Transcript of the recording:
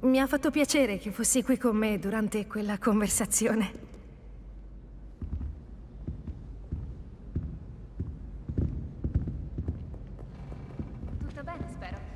Mi ha fatto piacere che fossi qui con me durante quella conversazione. Tutto bene, spero.